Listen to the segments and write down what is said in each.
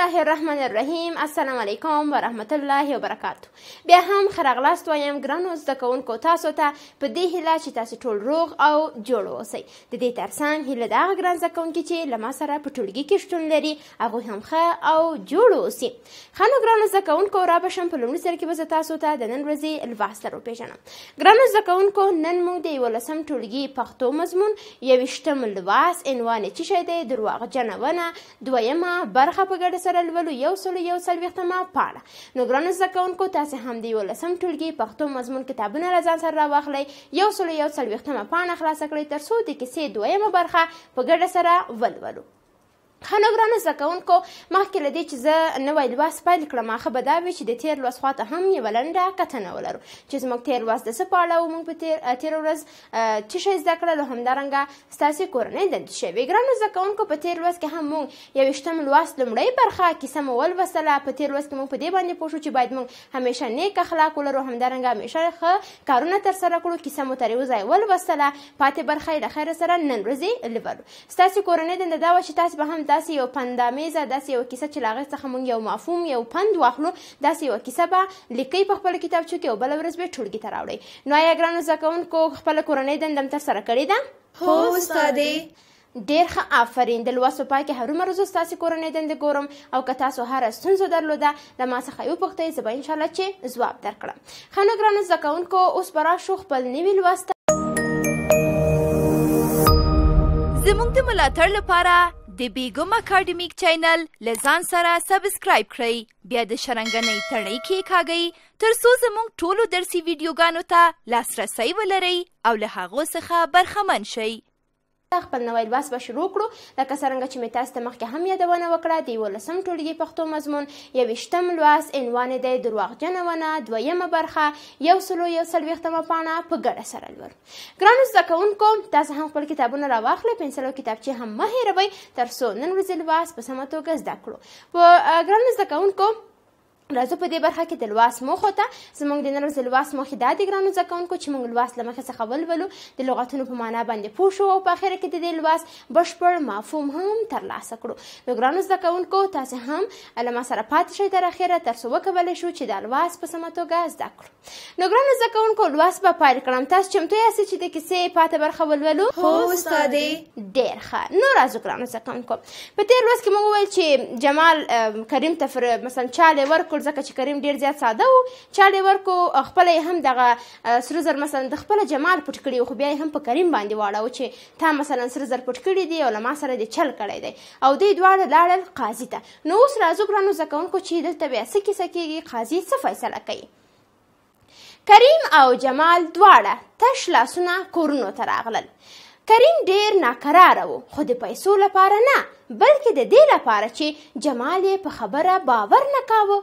الله الرحمن الرحیم السلام علیکم ورحمت الله وبرکاتو بیا هم خرغلاست وایم ګرانو زده کوونکو تاسو ته په دې هیله چې تاسو ټول روغ او جوړ اوسئ د دې ترڅنګ هیله د هغه ګران زده کوونکي چې له ما سره په ټولګي کې شتون لري هغوی هم ښه او جوړ اوسي ښه نو ګرانو زده کوونکو را به شم په لومړي سر کې به زه تاسو ته د نن ورځې لباس سره وپېژنم ګرانو زده کوونکو نن موږ د یولسم ټولګي پښتو مضمون یویشتم لباس عنوان یې څه شی دی درواغجنه ونه دویمه برخه په ګډه سره لولو یو سلو یو څلوېښتمه پاڼه نو ګرانو زده کوونکو تاسې هم د یولسم ټولګي پښتو مضمون کتابونه له ځان سره راواخلئ یو سلو یو څلوېښتمه پاڼه خلاصه کړئ تر څو د کیسې دویمه برخه په ګډه سره ولولو هنو ګرانو زده کوونکو مخکې له دې چې زه نوی لوست پیل کړم هغه به دا وي چې د تېر لوست خواته هم یوه لنډه کتنه ولرو چې زموږ تېر لوست د څه په اړه و موږ په تېره ورځ څه شی زده کړل او همدارنګه ستاسې کورنۍ دندې شوې ګرانو زده کوونکو په تېر لوست کې هم موږ یوویشتم لوست لومړۍ برخه کیسه مو ولوستله په تېر لوست کې موږ په دې باندې پوه شو چې باید موږ همیشه نیک اخلاق ولرو همدارنګه همیشه ښه کارونه ترسره کړو کیسه مو تر یو ځای ولوستله پاتې برخه یې د خیره سره نن ورځې لولو ستاسې کورنۍ دنده دا وه چې تاسې به هم داسې یو پندامیزه داسې یو کیسه چې لاغه څخه مونږ یو مفهوم یو پند واخلو داسې یو کیسه به لیکي په خپل کتابچو کې او بل ورځ به ټولګي ته راوړي نو آیا ګرانو زده کوونکو خپل کورنۍ دندم تر سره کړې ده هو استادې ډیر ښه آفرین د لوستو پای کې هرومره زه ستاسې کورنۍ دندې ګورم او که تاسو هره ستونزه درلوده له ما څخه وپوښتئ زه به انشاءالله چې ځواب درکړم ښه نو ګرانو زده کوونکو اوس به راشو خپل نوي لوست زموږ د ملاتړ لپاره د بیګم اکیډمیک چینل لزان سره سبسکرایب کړئ بیا د شرنګنۍ تړۍ کې کاږئ ترڅو زموږ ټولو درسي ویډیوګانو ته لاسرسی ولرئ او له هغو څخه برخمن شئ خپل نوی لباس به شروع کړو لکه څرنګه چې مې تاسو ته مخکې هم یادونه وکړه د یولسم ټولګي پښتو مضمون یویشتم لوست عنوان یې دی درواغجنه ونه دویمه برخه یو سلو یو څلوېښتمه پاڼه په ګډه سره لولو ګرانو زده کوونکو تاسو هم خپل کتابونه راواخلئ پنسل او کتابچې هم مه هېروئ تر څو نن ورځې لوست په سمه توګه زده کړو په ګرانو زده کوونکو راځو په دې برخه کې د لواس موخو ته زموږ د نن ورځې لواس موخې دا دي ګرانو زده کوونکو چې موږ لواس له مخې څخه ولولو د لغتونو په معنا باندې پوه شو او په اخره کې د دې لواس بشپړ مفهوم هم ترلاسه کړو نو ګرانو زده کوونکو تاسې هم له ما سره پاتې شئ تر اخره تر څو وکولی شو چې د لواس په سمه توګه زده کړو نو ګرانو زده کوونکو لواس به پیل کړم تاسو چمتو یاستئ چې د کیسې پاتې برخه ولولو هو استادې ډېر ښه نو راځو ګرانو زده کوونکو په تېر لوست کې موږ وویل چې جمال کریم ته مثلا چاله ورکړ ټول ځکه چې کریم ډیر زیات ساده وو چاړې ورکو خپل هم دغه سره زر مثلا د خپل جمال پټ کړی خو بیا هم په کریم باندې واړو چې تا مثلا سره زر پټ کړی دی او لما سره دی چل کړی دی او دوی دواړه لاړل قاضي ته نو اوس راځو ګرانو زده کوونکو چې دلته بیا څه کیسه کیږي قاضي څه فیصله کوي کریم او جمال دواړه تش لاسونه کورونو ته راغلل کریم ډیر ناکراره و خو د پیسو لپاره نه بلکې د دې لپاره چې جمال یې په خبره باور نه کاوه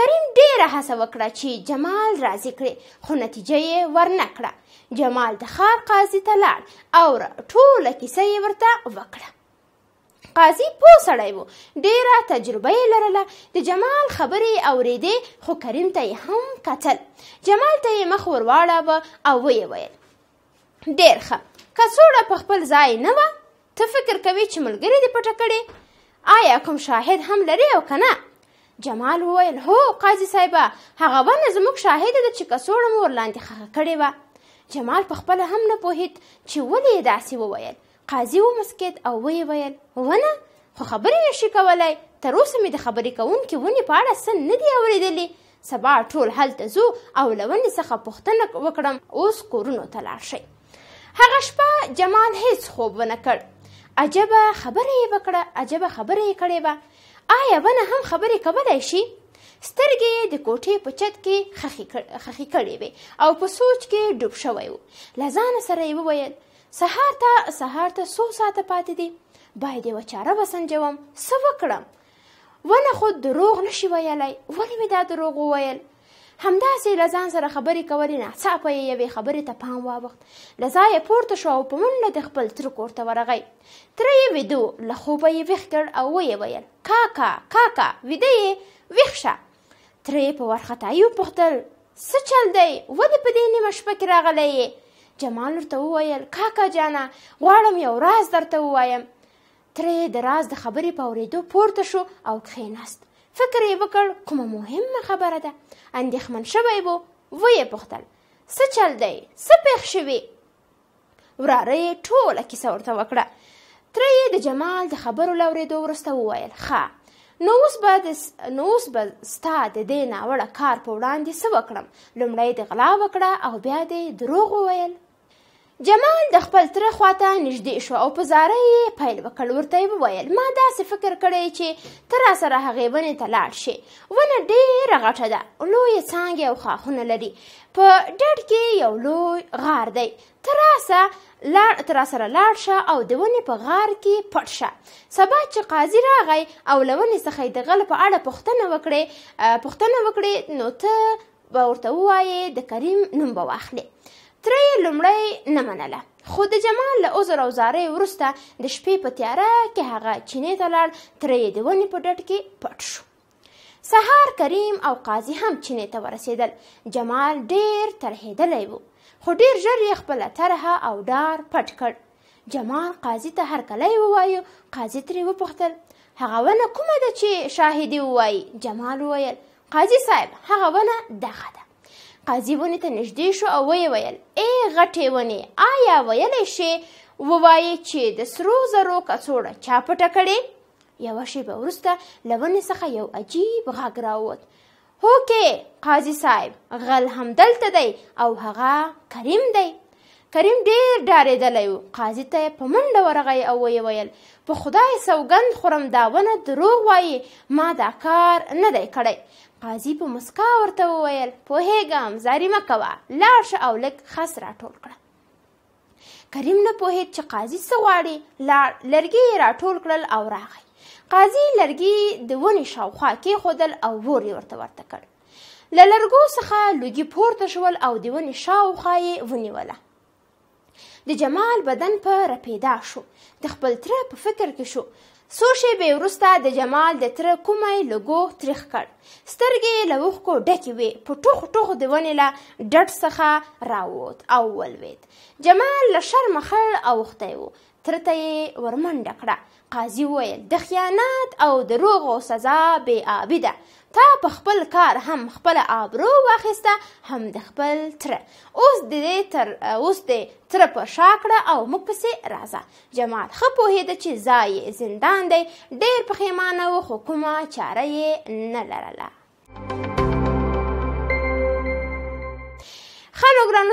کریم ډیره هڅه وکړه چې جمال راضي کړي خو نتیجه یې ورنه کړه جمال د ښار قاضي ته لاړ او ټوله کیسه یې ورته وکړه قاضي پوه سړی و ډیره تجربه یې لرله د جمال خبرې اورېدې خو کریم ته یې هم کتل جمال ته یې مخ ور واړاوه او ویې ویل ډیر ښه کڅوړه په خپل ځای نه وه ته فکر کوي چې ملګري دې پټه کړې آیا کوم شاهد هم لري او که نه جمال وویل هو قاضي صاحبه هغه ونه زموږ شاهد ده چې کڅوړه مو ورلاندې خښه کړې وه جمال په خپله هم نه پوهید چې ولې یې داسې وویل قاضي ومسکید او ویې ویل ونه خو خبرې نشي کولی تر اوسه مې د خبرې کوونکي ونې په اړه څه نه دي اورېدلي سبا ټول هلته ځو او له ونې څخه پوښتنه وکړم اوس کورونو ته لاړ شئ هغه شپه جمال هیڅ خوب ونه کړ عجبه خبره یې وکړه عجبه خبره یې کړې وه آیا ونه هم خبرې کولی شي سترګې د کوټې په چت کې خخې کړې وې او په سوچ کې ډوب شوی و له ځانه سره یې وویل سهار ته سهار ته څو ساعته پاتې دي باید یوه چاره وسنجوم څه وکړم ونه خو دروغ نشي ویلی ولې مې دا دروغ وویل همداسې له ځان سره خبرې کولې ناڅاپه یې یوې خبرې ته پام واوښت له ځایه پورته شو او په منډه د خپل تره کور ته ورغی تره یې ویده له خوبه یې ویښ کړ او ویې ویل کاکا کاکا ویده یې ویښ شه تره یې په وارخطایي وپوښتل څه چل دی ولې په دې نیمه شپه کې راغلی یې جمال ورته وویل کاکا جانه غواړم یو راز درته ووایم تره یې د راز د خبرې په اورېدو پورته شو او کښېناست فکر یې وکړ کومه مهمه خبره ده اندېښمن شوی و ویې پوښتل څه چل دی څه پېښ شوي وراره یې ټوله کیسه ورته وکړه تره یې د جمال د خبرو له اورېدو وروسته وویل ښه نو اوس به د نو اوس به ستا د دې ناوړه کار په وړاندې څه وکړم لومړی دې غلا وکړه او بیا دې دروغ وویل جمال د خپل تره خواته نږدې شو او په زاره یې پیل وکړ ورته یې وویل ما داسې فکر کړی چې ته راسره هغې ونې ته لاړ شې ونه ډېره غټه ده لویې څانګې او ښاخونه لري په ډډ کې یو لوی غار دی ته راسه لاړ تر سره لاړ شه او د ونې په غار کې پټ شه سبا چې قاضي راغی او له ونې څخه د غل په اړه پوښتنه وکړې پوښتنه وکړې نو ته به ورته ووایې د کریم نوم به واخلې تره یې لومړی نه منله خو د جمال له عذر او زارۍ وروسته د شپې په تیاره کې هغه چینې ته لاړ تره یې د ونې په ډډ کې پټ شو سهار کریم او قاضي هم چینې ته ورسېدل جمال ډېر ترهېدلی و خو ډېر ژر یې خپله طرحه او ډار پټ کړ جمال قاضي ته هرکلی ووایه قاضي ترې وپوښتل هغه ونه کومه ده چې شاهدي ووایي جمال وویل قاضي صاحب هغه ونه دغه ده قاضي ونې ته نږدې شو او ویې ویل ای غټې ونې آیا ویلی شې ووایې چې د سرو زرو کڅوړه چا پټه کړې یوه شیبه وروسته له ونې څخه یو عجیب غږ راووت هوکې قاضي صاحب غل همدلته دی او هغه کریم دی کریم ډیر ډارېدلی و قاضي ته په منډه ورغی او ویې ویل په خدای سوګند خورم دا ونه دروغ وایي ما دا کار نه دی کړی قاضي په مسکا ورته وویل پوهېږم زاري مه کوه لاړ شه او لږ خس راټول کړه کریم نه پوهېد چې قاضي څه غواړي لرګي یې راټول کړل او راغی قاضي لرګي د ونې شاوخوا کېښودل او اور یې ورته ورته کړ له لرګو څخه لوګي پورته شول او د ونې شاوخوا یې ونیوله د جمال بدن په رپیدا شو د خپل تره په فکر کې شو څو شیبې وروسته د جمال د تره کومی لګو تریخ کړ سترګې یې له اوښکو ډکې وې په ټوخ ټوخ د ونې له ډډ څخه راووت او ولوېد جمال له شرمه خړ اوښتی و تره ته یې ورمنډه کړه قاضي وویل د خیانت او دروغو سزا بې آبي ده تا په خپل کار هم خپل آبرو واخیسته هم د خپل تره اوس دې تر اوس دې تره په شا کړه او موږ پسې راځه جمال ښه پوهېده چې ځای یې زندان دی ډېر پښیمانه و خو کومه چاره یې نه لرله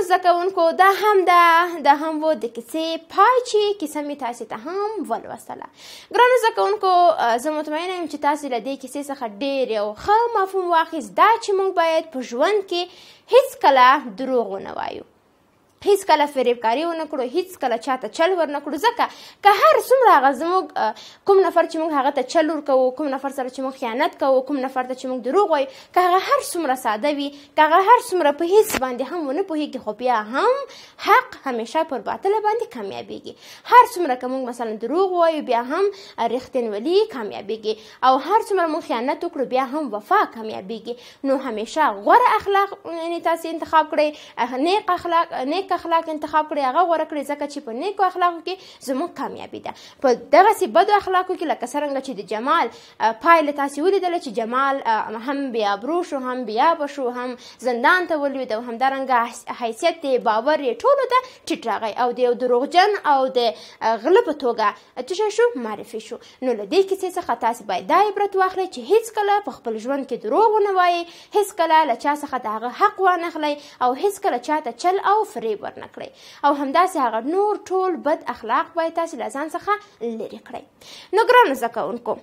زده کوونکو دا هم ده دا هم وو د کیسې پای چې کیسه مې تاسې ته هم ولوستله ګرانو زده کوونکو زه مطمئنه یم چې تاسې له دې کیسې څخه ډېر یو ښه مفهوم واخیست دا چې موږ باید په ژوند کې هیڅکله دروغ ونه وایو هیڅ کله فریبکاری ونه کړو هیڅ کله چاته چل ورنه کړو ځکه که هر څومره هغه زموږ کوم نفر چې موږ هغه ته چل ورکوو کوم نفر سره چې موږ خیانت کوو کوم نفر ته چې موږ دروغ وایو که هغه هر څومره ساده وي که هغه هر څومره په هیڅ باندې هم ونه پوهیږي خو بیا هم حق همیشه پر باطل باندې کامیابیږي هر څومره که موږ مثلا دروغ وایو بیا هم رښتینولي کامیابیږي او هر څومره موږ خیانت وکړو بیا هم وفا کامیابیږي نو همیشه غوره اخلاق یعنی تاسو انتخاب کړئ نیک اخلاق نیک اخلاق انتخاب کړي هغه غوره کړي ځکه چې په نیکو اخلاقو کې زموږ کامیابی ده په دغه سي بدو اخلاقو کې لکه څنګه چې د جمال پایله تاسو ولیدل چې جمال هم بیا برو شو هم بیا بشو هم زندان ته ولوید او همدارنګه حیثیت دی باور یې ټولو ته ټیټ راغی او د یو دروغجن او د غله په توګه چې شو معرفي شو نو له دې کیسې څخه تاسو باید دا عبرت واخلئ چې هیڅ کله په خپل ژوند کې دروغ ونه وایي هیڅ کله له چا څخه د هغه حق وانخلئ او هیڅ کله چاته چل او فریب ترغیب ورنکړئ او همداسې هغه نور ټول بد اخلاق باید تاسې له ځان څخه لرې کړئ نو ګرانو زده کوونکو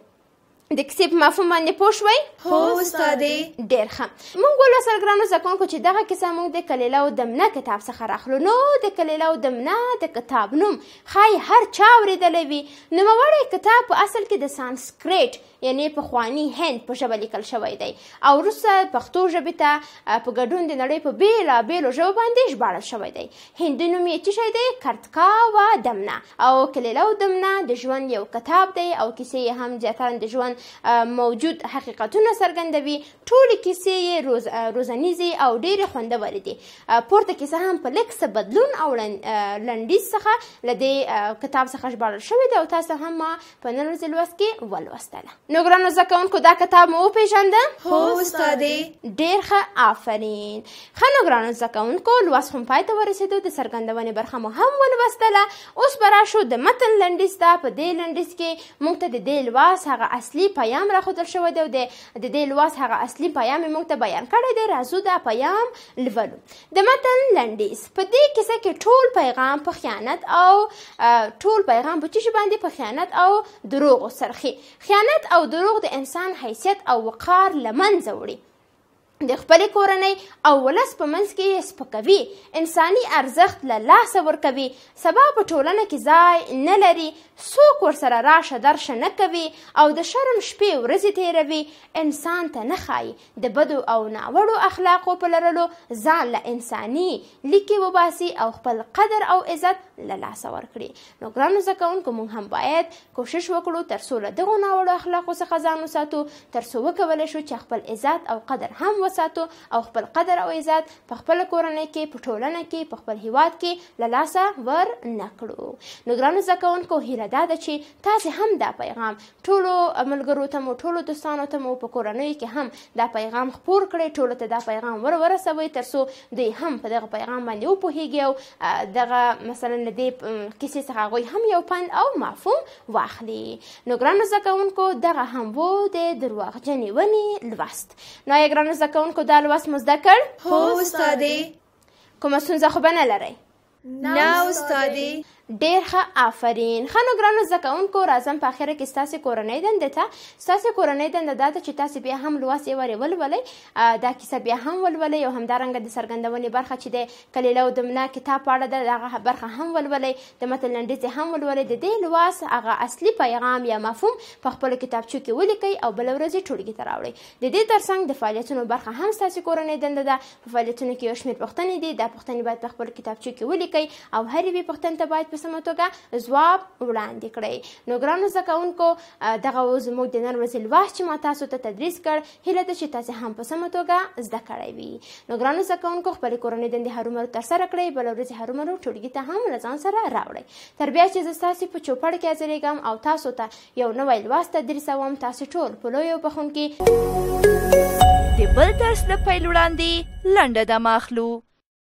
د کیسې په مفهوم باندې پوه شوئ هو استادې ډېر ښه موږ ولوستل ګرانو زده کوونکو چې دغه کیسه موږ د کلیله او دمنه کتاب څخه راخلو نو د کلیله او دمنه د کتاب نوم ښایي هر چا اورېدلی وي نوموړی کتاب په اصل کې د سانسکریټ یعنی پخوانی هند په ژبه لیکل شوی دی او وروسته پښتو ژبې ته په ګډون د نړۍ په بېلابېلو ژبو باندې ژباړل شوی دی هندي نوم یې څه شی دی کرتکا و دمنه او کلیله و دمنه د ژوند یو کتاب دی او کیسې یې هم زیاتره د ژوند موجود حقیقتونه څرګندوي ټولې کیسې یې روز روزنیزې او ډېرې خوندورې دي پورته کیسه هم په لږ څه بدلون او لنډیز څخه له دې کتاب څخه ژباړل شوې ده او تاسو هم ما په نن ورځې لوست کې ولوستله نو ګرانو زده کوونکو دا کتاب مو وپېژنده هو استادې ډېر ښه آفرین ښه نو ګرانو زده کوونکو لوست هم پای ته ورسېدو د څرګندونې برخه مو هم ولوستله اوس به راشو د متن لنډیز ته په دې لنډیز کې موږ ته د دې لوست هغه اصلي پیام راښودل شوی دی او د دې لوست هغه اصلي پیام یې موږ ته بیان کړی دی راځو دا پیام لولو د متن لنډیز په دې کیسه کې ټول پیغام په خیانت او ټول پیغام په چې باندې په خیانت او دروغو سرخي خیانت او او دروغ د انسان حیثیت او وقار له منځه وړي د خپلې کورنۍ او ولس په منځ کې یې سپکوي انساني ارزښت له لاسه ورکوي سبا په ټولنه کې ځای نه لري څوک ورسره راشه درشه نه کوي او د شرم شپې ورځې تیروي انسان ته نه ښایي د بدو او ناوړو اخلاقو په لرلو ځان له انساني لیکې وباسي او خپل قدر او عزت له لاسه ورکړي نو ګرانو زده کوونکو موږ هم باید کوشش وکړو تر څو له دغو ناوړو اخلاقو څخه ځان وساتو تر څو وکولی شو چې خپل عزت او قدر هم وساتو وساتو او خپل قدر او عزت په خپل کورنۍ کې په ټولنه کې په خپل هیواد کې له لاسه ور نه کړو نو ګرانو زده کوونکو هیله دا ده چې تاسې هم دا پیغام ټولو ملګرو ته مو ټولو دوستانو ته مو په کورنۍ کې هم دا پیغام خپور کړئ ټولو ته دا پیغام ور ورسوئ تر څو دوی هم په دغه پیغام باندې وپوهیږي او دغه مثلا له دې کیسې څخه هغوی هم یو پند او مفهوم واخلي نو ګرانو زده کوونکو دغه هم وو د درواغجنې ونې لوست نو یې ګرانو زده کوونکو دا لوست مو زده کړ هو استادې کومه ستونزه خو به نه لرئ نه استادې ډیر ښه آفرین ښه نو ګرانو زده کوونکو راځم په اخره کې ستاسې کورنۍ دندې ته ستاسې کورنۍ دنده دا ده چې تاسې بیا هم لوست یې ورې ولولئ دا کیسه بیا هم ولولئ او همدارنګه د څرګندونې برخه چې د کلیله او دمنا کتاب په اړه ده هغه برخه هم ولولئ د متن لنډیزې هم ولولئ د دې لوست هغه اصلي پیغام یا مفهوم په خپلو کتابچو کې ولیکئ او بله ورځ یې ټولګي ته راوړئ د دې ترڅنګ د فعالیتونو برخه هم ستاسې کورنۍ دنده ده په فعالیتونو کې یو شمېر پوښتنې دي دا پوښتنې باید په خپلو کتابچو کې ولیکئ او هرې یوې پوښتنې ته باید په سمه توګه ځواب وړاندې کړئ نو ګرانو زده کوونکو دغه و زموږ د نن ورځې لوست چې ما تاسو ته تدریس کړ هیله ده چې تاسې هم په سمه توګه زده کړی وي نو ګرانو زده کوونکو خپلې کورنۍ دندې هرومرو ترسره کړئ بله ورځې هرومرو ټولګي ته هم له ځان سره راوړئ تر بیا چې زه ستاسې په چوپړ کې حاضرېږم او تاسو ته یو نوی لوست تدریسوم تاسو ټول په لویو بخونکي د بل درس د پیل وړاندې لنډه د ماخلو